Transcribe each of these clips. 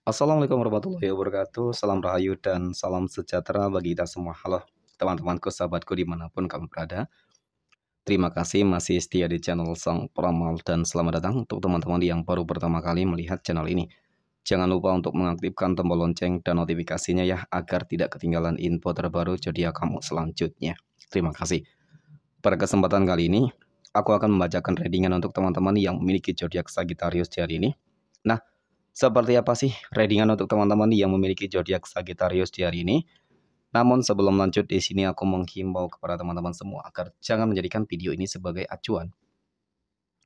Assalamualaikum warahmatullahi wabarakatuh Salam rahayu dan salam sejahtera bagi kita semua Halo teman-temanku, sahabatku dimanapun kamu berada Terima kasih masih setia di channel Sang Pramal Dan selamat datang untuk teman-teman yang baru pertama kali melihat channel ini Jangan lupa untuk mengaktifkan tombol lonceng dan notifikasinya ya Agar tidak ketinggalan info terbaru jodia kamu selanjutnya Terima kasih Pada kesempatan kali ini Aku akan membacakan readingan untuk teman-teman yang memiliki jodiak Sagittarius di hari ini seperti apa sih readingan untuk teman-teman yang memiliki zodiak Sagittarius di hari ini? Namun sebelum lanjut di sini aku menghimbau kepada teman-teman semua agar jangan menjadikan video ini sebagai acuan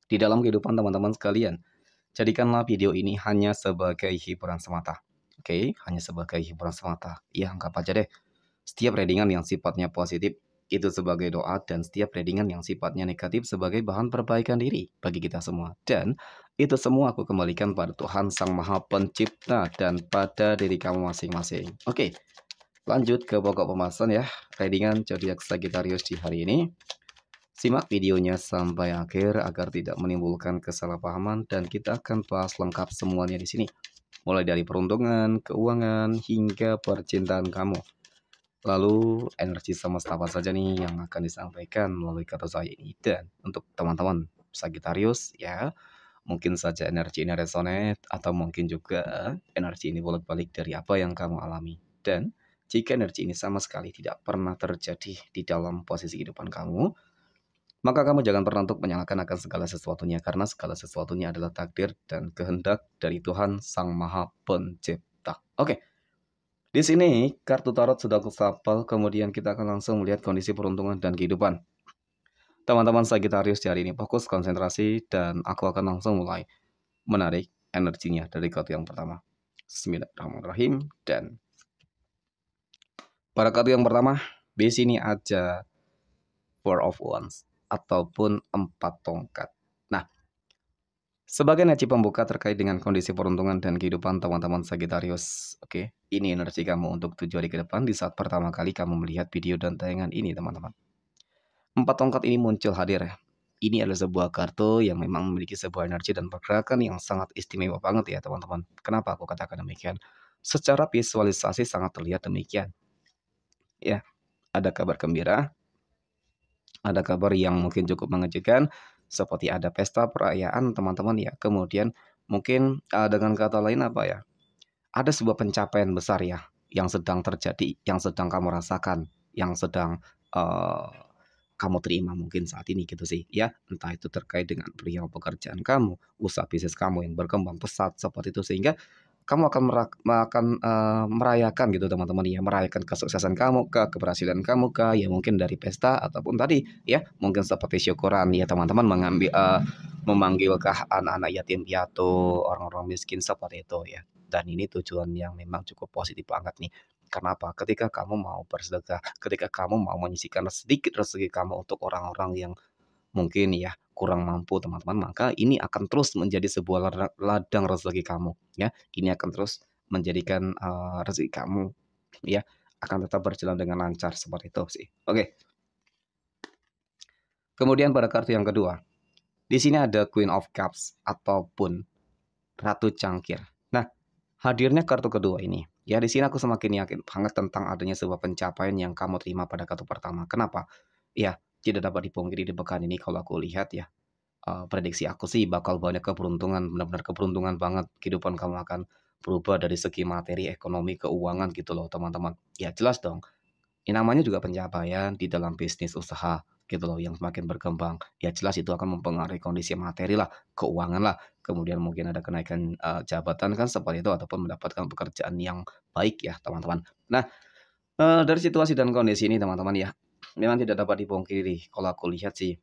di dalam kehidupan teman-teman sekalian. Jadikanlah video ini hanya sebagai hiburan semata. Oke, okay? hanya sebagai hiburan semata. Ya, anggap aja deh. Setiap readingan yang sifatnya positif itu sebagai doa dan setiap readingan yang sifatnya negatif sebagai bahan perbaikan diri bagi kita semua. Dan itu semua aku kembalikan pada Tuhan Sang Maha Pencipta dan pada diri kamu masing-masing. Oke, lanjut ke pokok pembahasan ya. readingan zodiak Sagittarius di hari ini. Simak videonya sampai akhir agar tidak menimbulkan kesalahpahaman dan kita akan bahas lengkap semuanya di sini. Mulai dari peruntungan, keuangan, hingga percintaan kamu. Lalu energi semesta apa saja nih yang akan disampaikan melalui kata saya ini dan untuk teman-teman Sagittarius ya mungkin saja energi ini resonate atau mungkin juga energi ini bolak-balik dari apa yang kamu alami dan jika energi ini sama sekali tidak pernah terjadi di dalam posisi kehidupan kamu maka kamu jangan pernah untuk menyalahkan akan segala sesuatunya karena segala sesuatunya adalah takdir dan kehendak dari Tuhan Sang Maha Pencipta. Oke. Okay. Di sini, kartu tarot sudah kesapel, kemudian kita akan langsung melihat kondisi peruntungan dan kehidupan. Teman-teman Sagittarius di hari ini fokus konsentrasi dan aku akan langsung mulai menarik energinya dari kartu yang pertama. Bismillahirrahmanirrahim dan pada kartu yang pertama, di sini aja Four of Wands ataupun empat tongkat. Sebagai energi pembuka terkait dengan kondisi peruntungan dan kehidupan teman-teman Sagittarius. Oke, ini energi kamu untuk tujuh hari ke depan di saat pertama kali kamu melihat video dan tayangan ini, teman-teman. Empat tongkat ini muncul hadir ya. Ini adalah sebuah kartu yang memang memiliki sebuah energi dan pergerakan yang sangat istimewa banget ya, teman-teman. Kenapa aku katakan demikian? Secara visualisasi sangat terlihat demikian. Ya, ada kabar gembira, ada kabar yang mungkin cukup mengejutkan, seperti ada pesta perayaan teman-teman ya. Kemudian mungkin uh, dengan kata lain apa ya? Ada sebuah pencapaian besar ya yang sedang terjadi, yang sedang kamu rasakan, yang sedang uh, kamu terima mungkin saat ini gitu sih ya entah itu terkait dengan perihal pekerjaan kamu usaha bisnis kamu yang berkembang pesat seperti itu sehingga kamu akan merak, akan uh, merayakan gitu teman-teman ya merayakan kesuksesan kamu ke keberhasilan kamu ke ya mungkin dari pesta ataupun tadi ya mungkin seperti syukuran ya teman-teman mengambil uh, eh, memanggil anak-anak yatim piatu orang-orang miskin seperti itu ya dan ini tujuan yang memang cukup positif banget nih Kenapa? Ketika kamu mau bersedekah, ketika kamu mau menyisikan sedikit rezeki kamu untuk orang-orang yang mungkin ya kurang mampu teman-teman, maka ini akan terus menjadi sebuah ladang rezeki kamu ya. Ini akan terus menjadikan uh, rezeki kamu ya akan tetap berjalan dengan lancar seperti itu sih. Oke. Kemudian pada kartu yang kedua, di sini ada Queen of Cups ataupun Ratu Cangkir. Nah, hadirnya kartu kedua ini, ya di sini aku semakin yakin banget tentang adanya sebuah pencapaian yang kamu terima pada kartu pertama. Kenapa? Ya, tidak dapat dipungkiri di pekan ini kalau aku lihat ya uh, prediksi aku sih bakal banyak keberuntungan benar-benar keberuntungan banget kehidupan kamu akan berubah dari segi materi ekonomi keuangan gitu loh teman-teman ya jelas dong ini ya, namanya juga pencapaian di dalam bisnis usaha gitu loh yang semakin berkembang ya jelas itu akan mempengaruhi kondisi materi lah keuangan lah kemudian mungkin ada kenaikan uh, jabatan kan seperti itu ataupun mendapatkan pekerjaan yang baik ya teman-teman nah uh, dari situasi dan kondisi ini teman-teman ya memang tidak dapat dipungkiri kalau aku lihat sih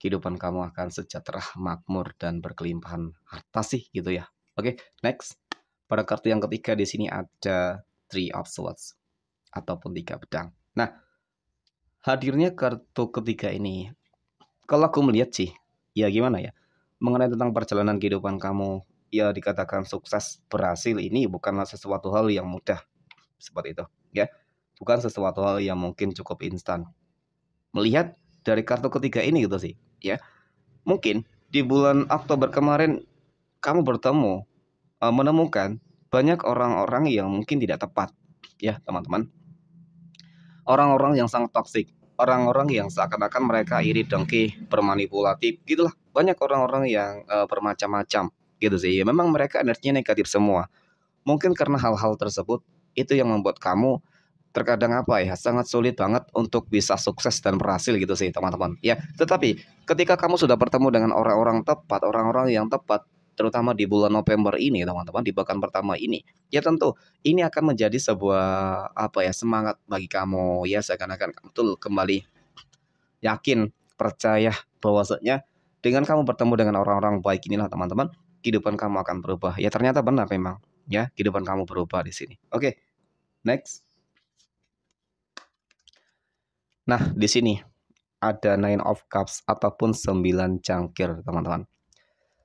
kehidupan kamu akan sejahtera, makmur dan berkelimpahan harta sih gitu ya. Oke, okay, next. Pada kartu yang ketiga di sini ada Three of Swords ataupun tiga pedang. Nah, hadirnya kartu ketiga ini kalau aku melihat sih, ya gimana ya? Mengenai tentang perjalanan kehidupan kamu, ya dikatakan sukses berhasil ini bukanlah sesuatu hal yang mudah seperti itu, ya bukan sesuatu hal yang mungkin cukup instan. Melihat dari kartu ketiga ini gitu sih, ya. Mungkin di bulan Oktober kemarin kamu bertemu uh, menemukan banyak orang-orang yang mungkin tidak tepat, ya, teman-teman. Orang-orang yang sangat toksik, orang-orang yang seakan-akan mereka iri dengki, bermanipulatif, gitulah. Banyak orang-orang yang uh, bermacam-macam gitu sih. Ya, memang mereka energinya negatif semua. Mungkin karena hal-hal tersebut itu yang membuat kamu terkadang apa ya sangat sulit banget untuk bisa sukses dan berhasil gitu sih teman-teman ya tetapi ketika kamu sudah bertemu dengan orang-orang tepat orang-orang yang tepat terutama di bulan November ini teman-teman di bahkan pertama ini ya tentu ini akan menjadi sebuah apa ya semangat bagi kamu ya seakan-akan kamu tuh kembali yakin percaya bahwasanya dengan kamu bertemu dengan orang-orang baik inilah teman-teman kehidupan kamu akan berubah ya ternyata benar memang ya kehidupan kamu berubah di sini oke okay, next Nah, di sini ada nine of cups ataupun sembilan cangkir, teman-teman.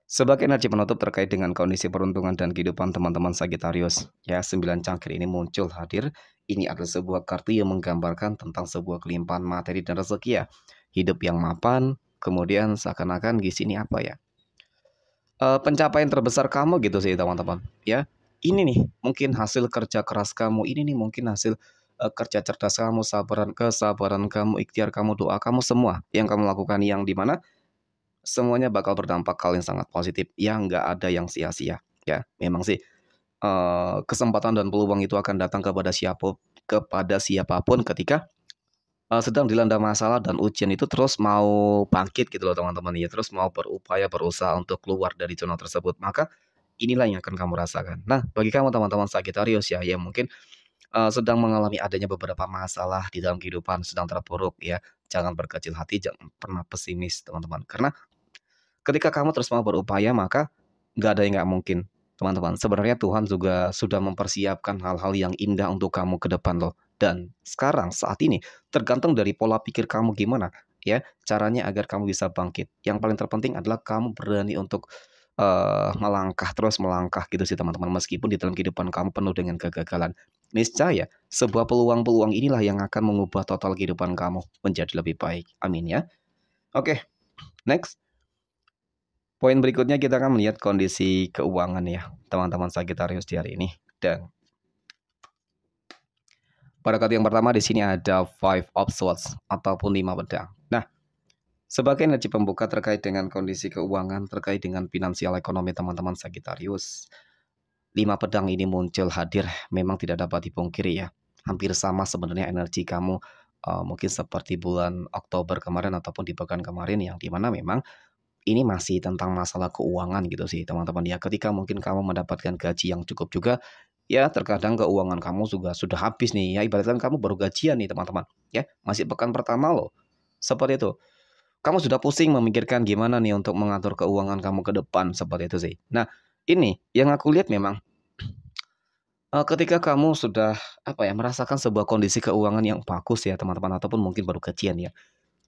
Sebagai energi penutup terkait dengan kondisi peruntungan dan kehidupan teman-teman Sagittarius, ya sembilan cangkir ini muncul hadir. Ini adalah sebuah kartu yang menggambarkan tentang sebuah kelimpahan materi dan rezeki ya. Hidup yang mapan, kemudian seakan-akan di sini apa ya? E, pencapaian terbesar kamu gitu sih teman-teman, ya. Ini nih mungkin hasil kerja keras kamu, ini nih mungkin hasil Eh, kerja cerdas kamu, sabaran kesabaran kamu, ikhtiar kamu, doa kamu semua yang kamu lakukan yang dimana semuanya bakal berdampak kalian sangat positif yang nggak ada yang sia-sia ya memang sih eh, kesempatan dan peluang itu akan datang kepada siapa kepada siapapun ketika eh, sedang dilanda masalah dan ujian itu terus mau bangkit gitu loh teman-teman ya terus mau berupaya berusaha untuk keluar dari zona tersebut maka inilah yang akan kamu rasakan nah bagi kamu teman-teman Sagittarius ya yang mungkin Eh, sedang mengalami adanya beberapa masalah di dalam kehidupan, sedang terpuruk ya. Jangan berkecil hati, jangan pernah pesimis teman-teman. Karena ketika kamu terus mau berupaya maka nggak ada yang nggak mungkin teman-teman. Sebenarnya Tuhan juga sudah mempersiapkan hal-hal yang indah untuk kamu ke depan loh. Dan sekarang saat ini tergantung dari pola pikir kamu gimana ya caranya agar kamu bisa bangkit. Yang paling terpenting adalah kamu berani untuk uh, melangkah terus melangkah gitu sih teman-teman meskipun di dalam kehidupan kamu penuh dengan kegagalan niscaya sebuah peluang-peluang inilah yang akan mengubah total kehidupan kamu menjadi lebih baik amin ya oke okay, next poin berikutnya kita akan melihat kondisi keuangan ya teman-teman Sagittarius di hari ini dan pada kartu yang pertama di sini ada five of swords ataupun lima pedang nah sebagai energi pembuka terkait dengan kondisi keuangan, terkait dengan finansial ekonomi teman-teman Sagittarius, lima pedang ini muncul hadir memang tidak dapat dipungkiri ya. Hampir sama sebenarnya energi kamu uh, mungkin seperti bulan Oktober kemarin ataupun di pekan kemarin yang dimana memang ini masih tentang masalah keuangan gitu sih teman-teman ya ketika mungkin kamu mendapatkan gaji yang cukup juga ya terkadang keuangan kamu juga sudah habis nih ya ibaratkan kamu baru gajian nih teman-teman ya masih pekan pertama loh seperti itu kamu sudah pusing memikirkan gimana nih untuk mengatur keuangan kamu ke depan seperti itu sih. Nah, ini yang aku lihat memang eh, ketika kamu sudah apa ya merasakan sebuah kondisi keuangan yang bagus ya teman-teman ataupun mungkin baru kecian ya.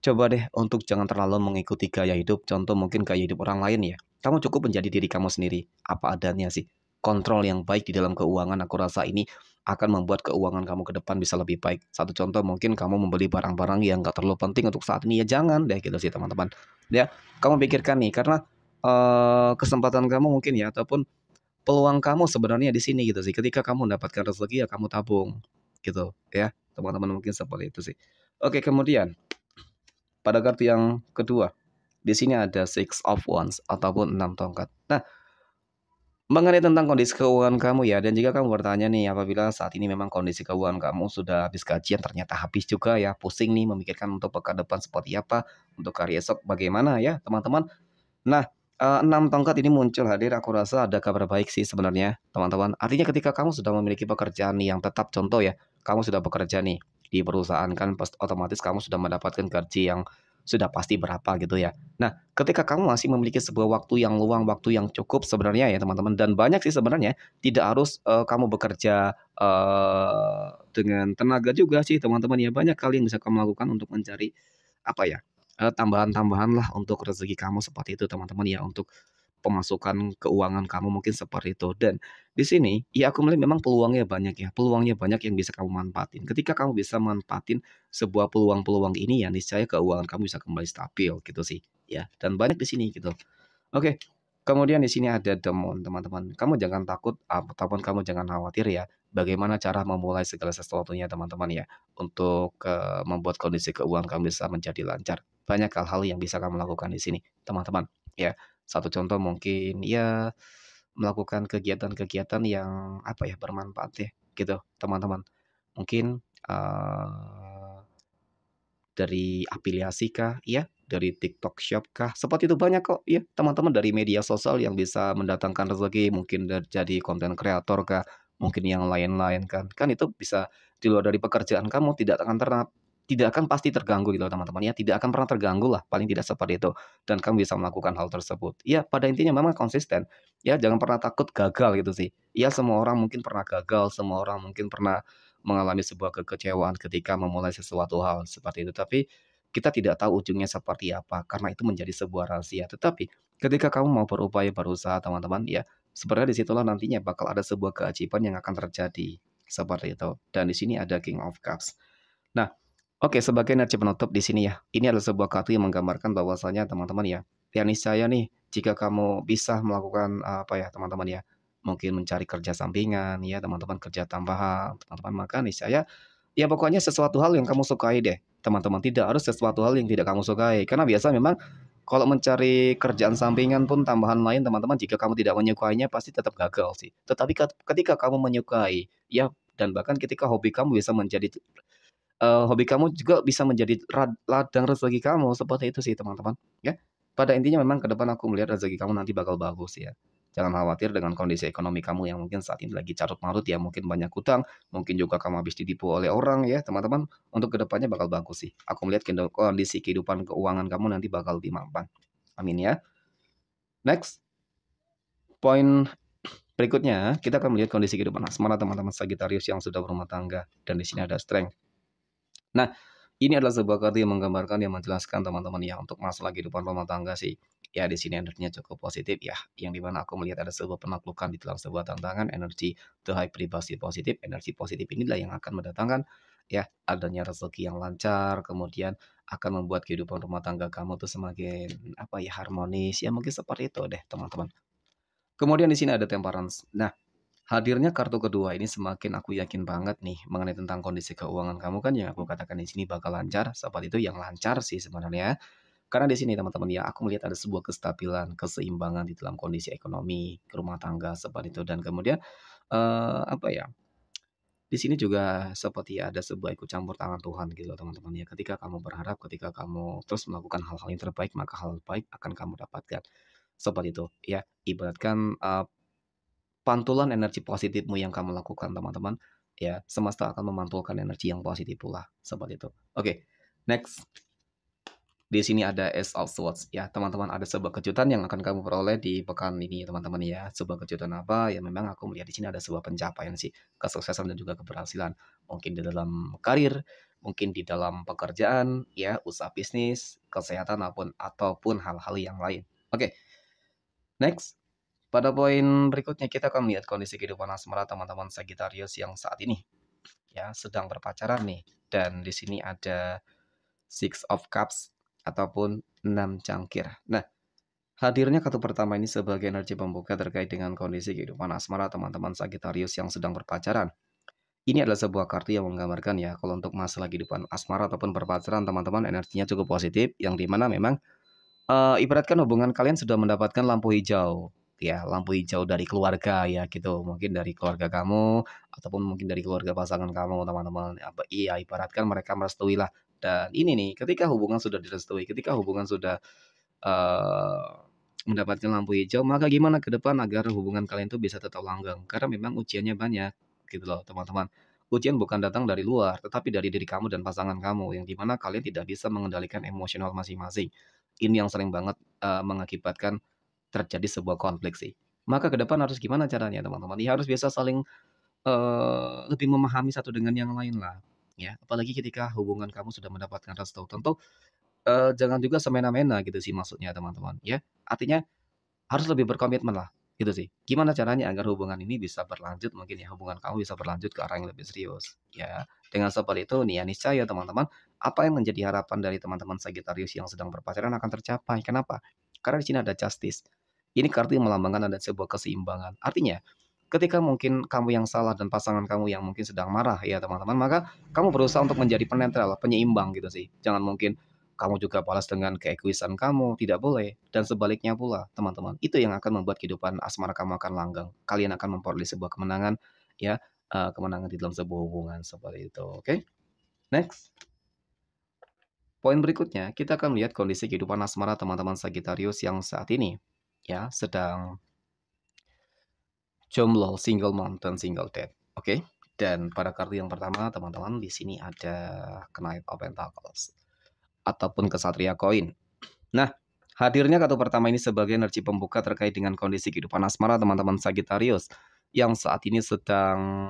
Coba deh untuk jangan terlalu mengikuti gaya hidup, contoh mungkin gaya hidup orang lain ya. Kamu cukup menjadi diri kamu sendiri, apa adanya sih kontrol yang baik di dalam keuangan aku rasa ini akan membuat keuangan kamu ke depan bisa lebih baik. Satu contoh mungkin kamu membeli barang-barang yang gak terlalu penting untuk saat ini ya jangan deh gitu sih teman-teman. Ya, kamu pikirkan nih karena uh, kesempatan kamu mungkin ya ataupun peluang kamu sebenarnya di sini gitu sih. Ketika kamu mendapatkan rezeki ya kamu tabung gitu ya. Teman-teman mungkin seperti itu sih. Oke, kemudian pada kartu yang kedua di sini ada six of wands ataupun enam tongkat. Nah, mengenai tentang kondisi keuangan kamu ya dan jika kamu bertanya nih apabila saat ini memang kondisi keuangan kamu sudah habis gajian ternyata habis juga ya pusing nih memikirkan untuk pekan depan seperti apa untuk hari esok bagaimana ya teman-teman nah eh, enam tongkat ini muncul hadir aku rasa ada kabar baik sih sebenarnya teman-teman artinya ketika kamu sudah memiliki pekerjaan yang tetap contoh ya kamu sudah bekerja nih di perusahaan kan otomatis kamu sudah mendapatkan gaji yang sudah pasti berapa gitu ya. Nah, ketika kamu masih memiliki sebuah waktu yang luang, waktu yang cukup sebenarnya ya teman-teman dan banyak sih sebenarnya tidak harus uh, kamu bekerja uh, dengan tenaga juga sih teman-teman ya banyak kali yang bisa kamu lakukan untuk mencari apa ya eh, tambahan-tambahan lah untuk rezeki kamu seperti itu teman-teman ya untuk pemasukan keuangan kamu mungkin seperti itu. Dan di sini ya aku melihat memang peluangnya banyak ya. Peluangnya banyak yang bisa kamu manfaatin. Ketika kamu bisa manfaatin sebuah peluang-peluang ini ya niscaya keuangan kamu bisa kembali stabil gitu sih ya. Dan banyak di sini gitu. Oke. Kemudian di sini ada demon, teman-teman. Kamu jangan takut ataupun kamu jangan khawatir ya. Bagaimana cara memulai segala sesuatunya, teman-teman ya, untuk uh, membuat kondisi keuangan kamu bisa menjadi lancar. Banyak hal-hal yang bisa kamu lakukan di sini, teman-teman. Ya, satu contoh mungkin ya melakukan kegiatan-kegiatan yang apa ya bermanfaat ya gitu teman-teman. Mungkin uh, dari afiliasi kah ya dari TikTok Shop kah? Seperti itu banyak kok ya teman-teman dari media sosial yang bisa mendatangkan rezeki, mungkin jadi konten kreator kah, mungkin yang lain-lain kan. Kan itu bisa di luar dari pekerjaan kamu tidak akan tidak akan pasti terganggu gitu teman-teman ya tidak akan pernah terganggu lah paling tidak seperti itu dan kamu bisa melakukan hal tersebut ya pada intinya memang konsisten ya jangan pernah takut gagal gitu sih ya semua orang mungkin pernah gagal semua orang mungkin pernah mengalami sebuah kekecewaan ketika memulai sesuatu hal seperti itu tapi kita tidak tahu ujungnya seperti apa karena itu menjadi sebuah rahasia tetapi ketika kamu mau berupaya berusaha teman-teman ya sebenarnya disitulah nantinya bakal ada sebuah keajaiban yang akan terjadi seperti itu dan di sini ada King of Cups nah Oke, sebagai energi penutup di sini ya. Ini adalah sebuah kartu yang menggambarkan bahwasanya teman-teman ya, ya saya nih jika kamu bisa melakukan eh, apa ya teman-teman ya, mungkin mencari kerja sampingan ya teman-teman kerja tambahan teman-teman makan nih saya. ya pokoknya sesuatu hal yang kamu sukai deh teman-teman tidak harus sesuatu hal yang tidak kamu sukai karena biasa memang kalau mencari kerjaan sampingan pun tambahan lain teman-teman jika kamu tidak menyukainya pasti tetap gagal sih tetapi ketika kamu menyukai ya dan bahkan ketika hobi kamu bisa menjadi uh, hobi kamu juga bisa menjadi ladang rezeki kamu seperti itu sih teman-teman ya pada intinya memang ke depan aku melihat rezeki kamu nanti bakal bagus ya jangan khawatir dengan kondisi ekonomi kamu yang mungkin saat ini lagi carut marut ya mungkin banyak hutang mungkin juga kamu habis ditipu oleh orang ya teman-teman untuk kedepannya bakal bagus sih aku melihat kondisi kehidupan keuangan kamu nanti bakal lebih mapan amin ya next poin berikutnya kita akan melihat kondisi kehidupan asmara teman-teman Sagitarius yang sudah berumah tangga dan di sini ada strength Nah, ini adalah sebuah kartu yang menggambarkan yang menjelaskan teman-teman ya untuk masalah kehidupan rumah tangga sih. Ya di sini energinya cukup positif ya, yang dimana aku melihat ada sebuah penaklukan di dalam sebuah tantangan energi the high privacy positif. Energi positif inilah yang akan mendatangkan ya adanya rezeki yang lancar, kemudian akan membuat kehidupan rumah tangga kamu tuh semakin apa ya harmonis ya mungkin seperti itu deh teman-teman. Kemudian di sini ada temperance. Nah, Hadirnya kartu kedua ini semakin aku yakin banget nih mengenai tentang kondisi keuangan kamu kan yang aku katakan di sini bakal lancar. Sobat itu yang lancar sih sebenarnya. Karena di sini teman-teman ya aku melihat ada sebuah kestabilan, keseimbangan di dalam kondisi ekonomi rumah tangga seperti itu dan kemudian uh, apa ya? Di sini juga seperti ada sebuah ikut campur tangan Tuhan gitu teman-teman ya. Ketika kamu berharap, ketika kamu terus melakukan hal-hal yang terbaik, maka hal baik akan kamu dapatkan. Seperti itu ya. Ibaratkan uh, pantulan energi positifmu yang kamu lakukan teman-teman ya semesta akan memantulkan energi yang positif pula seperti itu oke okay, next di sini ada S of Swords ya teman-teman ada sebuah kejutan yang akan kamu peroleh di pekan ini teman-teman ya sebuah kejutan apa ya memang aku melihat di sini ada sebuah pencapaian sih kesuksesan dan juga keberhasilan mungkin di dalam karir mungkin di dalam pekerjaan ya usaha bisnis kesehatan apapun ataupun hal-hal yang lain oke okay. next pada poin berikutnya kita akan melihat kondisi kehidupan asmara teman-teman Sagittarius yang saat ini ya sedang berpacaran nih dan di sini ada Six of Cups ataupun enam cangkir. Nah, hadirnya kartu pertama ini sebagai energi pembuka terkait dengan kondisi kehidupan asmara teman-teman Sagittarius yang sedang berpacaran. Ini adalah sebuah kartu yang menggambarkan ya kalau untuk masalah kehidupan asmara ataupun berpacaran teman-teman energinya cukup positif yang dimana memang uh, ibaratkan hubungan kalian sudah mendapatkan lampu hijau ya lampu hijau dari keluarga ya gitu mungkin dari keluarga kamu ataupun mungkin dari keluarga pasangan kamu teman-teman apa ya, iya ibaratkan mereka merestui lah dan ini nih ketika hubungan sudah direstui ketika hubungan sudah uh, mendapatkan lampu hijau maka gimana ke depan agar hubungan kalian tuh bisa tetap langgeng karena memang ujiannya banyak gitu loh teman-teman ujian bukan datang dari luar tetapi dari diri kamu dan pasangan kamu yang dimana kalian tidak bisa mengendalikan emosional masing-masing ini yang sering banget uh, mengakibatkan terjadi sebuah konflik sih. Maka ke depan harus gimana caranya teman-teman? Ya harus biasa saling uh, lebih memahami satu dengan yang lain lah. Ya, apalagi ketika hubungan kamu sudah mendapatkan restu. Tentu uh, jangan juga semena-mena gitu sih maksudnya teman-teman ya. Artinya harus lebih berkomitmen lah gitu sih. Gimana caranya agar hubungan ini bisa berlanjut mungkin ya hubungan kamu bisa berlanjut ke arah yang lebih serius ya. Dengan seperti itu nih ya teman-teman apa yang menjadi harapan dari teman-teman Sagittarius yang sedang berpacaran akan tercapai. Kenapa? Karena di sini ada justice. Ini kartu yang melambangkan ada sebuah keseimbangan. Artinya, ketika mungkin kamu yang salah dan pasangan kamu yang mungkin sedang marah ya teman-teman, maka kamu berusaha untuk menjadi penentral, penyeimbang gitu sih. Jangan mungkin kamu juga balas dengan keegoisan kamu, tidak boleh. Dan sebaliknya pula, teman-teman. Itu yang akan membuat kehidupan asmara kamu akan langgang. Kalian akan memperoleh sebuah kemenangan, ya, uh, kemenangan di dalam sebuah hubungan seperti itu. Oke, okay? next. Poin berikutnya, kita akan melihat kondisi kehidupan asmara teman-teman Sagittarius yang saat ini ya sedang jomblo, single mom, dan single dad. Oke, okay? dan pada kartu yang pertama teman-teman di sini ada Knight of Pentacles ataupun Kesatria Koin. Nah, hadirnya kartu pertama ini sebagai energi pembuka terkait dengan kondisi kehidupan asmara teman-teman Sagittarius yang saat ini sedang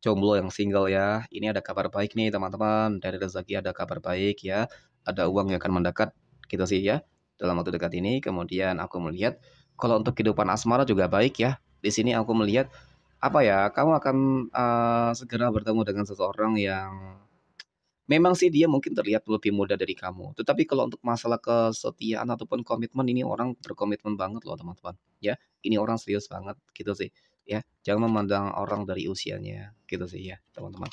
jomblo yang single ya. Ini ada kabar baik nih teman-teman. Dari rezeki ada kabar baik ya. Ada uang yang akan mendekat gitu sih ya. Dalam waktu dekat ini kemudian aku melihat kalau untuk kehidupan asmara juga baik ya. Di sini aku melihat apa ya, kamu akan uh, segera bertemu dengan seseorang yang memang sih dia mungkin terlihat lebih muda dari kamu. Tetapi kalau untuk masalah kesetiaan ataupun komitmen ini orang berkomitmen banget loh teman-teman. Ya, ini orang serius banget gitu sih ya. Jangan memandang orang dari usianya gitu sih ya, teman-teman.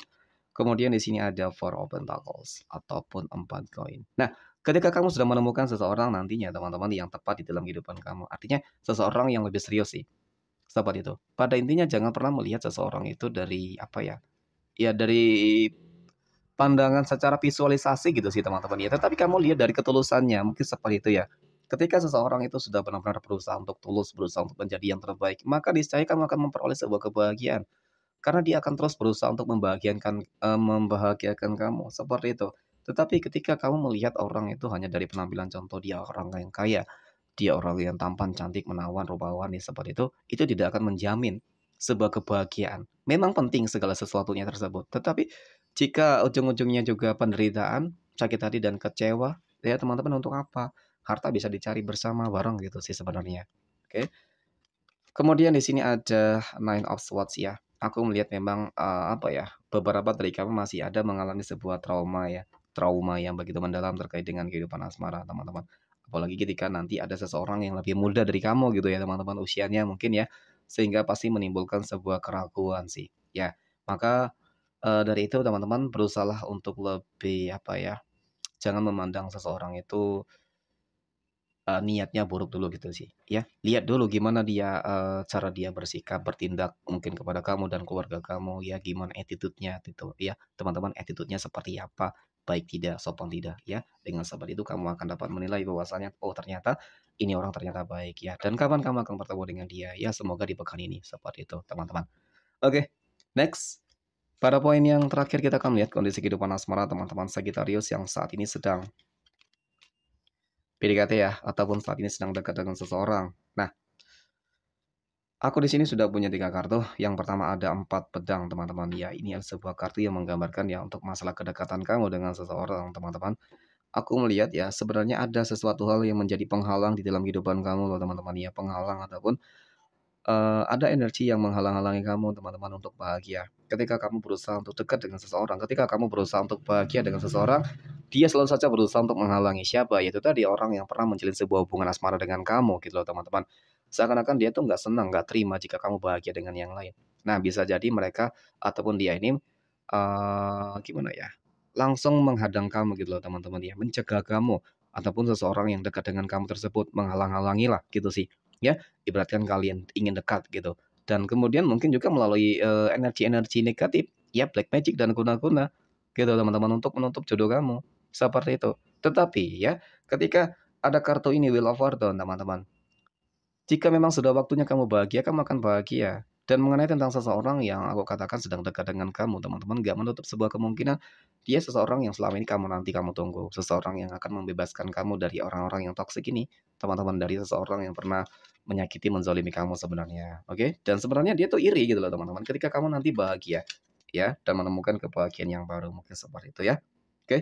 Kemudian di sini ada four open tackles ataupun empat koin. Nah, ketika kamu sudah menemukan seseorang nantinya teman-teman yang tepat di dalam kehidupan kamu, artinya seseorang yang lebih serius sih. Sahabat itu. Pada intinya jangan pernah melihat seseorang itu dari apa ya? Ya dari pandangan secara visualisasi gitu sih teman-teman ya. Tetapi kamu lihat dari ketulusannya, mungkin seperti itu ya. Ketika seseorang itu sudah benar-benar berusaha untuk tulus, berusaha untuk menjadi yang terbaik, maka niscaya kamu akan memperoleh sebuah kebahagiaan. Karena dia akan terus berusaha untuk membahagiakan uh, membahagiakan kamu, seperti itu. Tetapi ketika kamu melihat orang itu hanya dari penampilan contoh dia orang yang kaya, dia orang yang tampan, cantik, menawan, rupawan, nih ya, seperti itu, itu tidak akan menjamin sebuah kebahagiaan. Memang penting segala sesuatunya tersebut, tetapi jika ujung-ujungnya juga penderitaan, sakit hati dan kecewa, ya teman-teman untuk apa? harta bisa dicari bersama bareng gitu sih sebenarnya. Oke. Okay. Kemudian di sini ada nine of swords ya. Aku melihat memang uh, apa ya, beberapa dari kamu masih ada mengalami sebuah trauma ya. Trauma yang begitu mendalam terkait dengan kehidupan asmara, teman-teman. Apalagi ketika nanti ada seseorang yang lebih muda dari kamu gitu ya, teman-teman, usianya mungkin ya, sehingga pasti menimbulkan sebuah keraguan sih. Ya, maka uh, dari itu teman-teman berusaha untuk lebih apa ya? Jangan memandang seseorang itu uh, niatnya buruk dulu gitu sih ya lihat dulu gimana dia uh, cara dia bersikap bertindak mungkin kepada kamu dan keluarga kamu ya gimana attitude-nya gitu ya teman-teman attitude-nya seperti apa baik tidak sopan tidak ya dengan sabar itu kamu akan dapat menilai bahwasanya oh ternyata ini orang ternyata baik ya dan kapan kamu akan bertemu dengan dia ya semoga di pekan ini seperti itu teman-teman oke next pada poin yang terakhir kita akan melihat kondisi kehidupan asmara teman-teman Sagittarius yang saat ini sedang PDKT ya, ataupun saat ini sedang dekat dengan seseorang. Nah, Aku di sini sudah punya tiga kartu. Yang pertama ada empat pedang, teman-teman. Ya, ini adalah sebuah kartu yang menggambarkan ya untuk masalah kedekatan kamu dengan seseorang, teman-teman. Aku melihat ya, sebenarnya ada sesuatu hal yang menjadi penghalang di dalam kehidupan kamu loh, teman-teman. Ya, penghalang ataupun uh, ada energi yang menghalang-halangi kamu teman-teman untuk bahagia. Ketika kamu berusaha untuk dekat dengan seseorang, ketika kamu berusaha untuk bahagia dengan seseorang, dia selalu saja berusaha untuk menghalangi siapa yaitu tadi orang yang pernah menjalin sebuah hubungan asmara dengan kamu gitu loh teman-teman. Seakan-akan dia tuh nggak senang, nggak terima jika kamu bahagia dengan yang lain. Nah bisa jadi mereka ataupun dia ini uh, gimana ya? Langsung menghadang kamu gitu loh teman-teman ya, mencegah kamu ataupun seseorang yang dekat dengan kamu tersebut menghalang-halangi lah gitu sih ya ibaratkan kalian ingin dekat gitu dan kemudian mungkin juga melalui eh, energi-energi negatif ya black magic dan guna-guna gitu teman-teman untuk menutup jodoh kamu seperti itu tetapi ya ketika ada kartu ini will of Fortune teman-teman jika memang sudah waktunya kamu bahagia kamu akan bahagia dan mengenai tentang seseorang yang aku katakan sedang dekat dengan kamu, teman-teman, gak menutup sebuah kemungkinan dia seseorang yang selama ini kamu nanti kamu tunggu. Seseorang yang akan membebaskan kamu dari orang-orang yang toksik ini, teman-teman, dari seseorang yang pernah menyakiti, menzolimi kamu sebenarnya. Oke? Okay? Dan sebenarnya dia tuh iri gitu loh, teman-teman. Ketika kamu nanti bahagia, ya, dan menemukan kebahagiaan yang baru, mungkin seperti itu ya. Oke? Okay?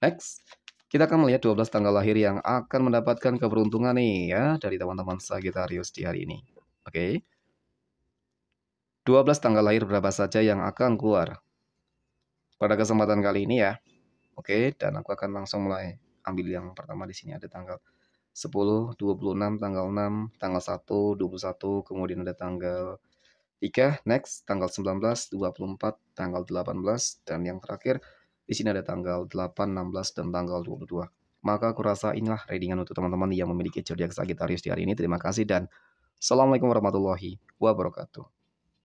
Next. Kita akan melihat 12 tanggal lahir yang akan mendapatkan keberuntungan nih ya dari teman-teman Sagittarius di hari ini. Oke. Okay? 12 tanggal lahir berapa saja yang akan keluar. Pada kesempatan kali ini ya. Oke, dan aku akan langsung mulai ambil yang pertama di sini ada tanggal 10, 26, tanggal 6, tanggal 1, 21, kemudian ada tanggal 3, next tanggal 19, 24, tanggal 18 dan yang terakhir di sini ada tanggal 8, 16 dan tanggal 22. Maka aku rasa inilah readingan untuk teman-teman yang memiliki zodiak Sagittarius di hari ini. Terima kasih dan Assalamualaikum warahmatullahi wabarakatuh.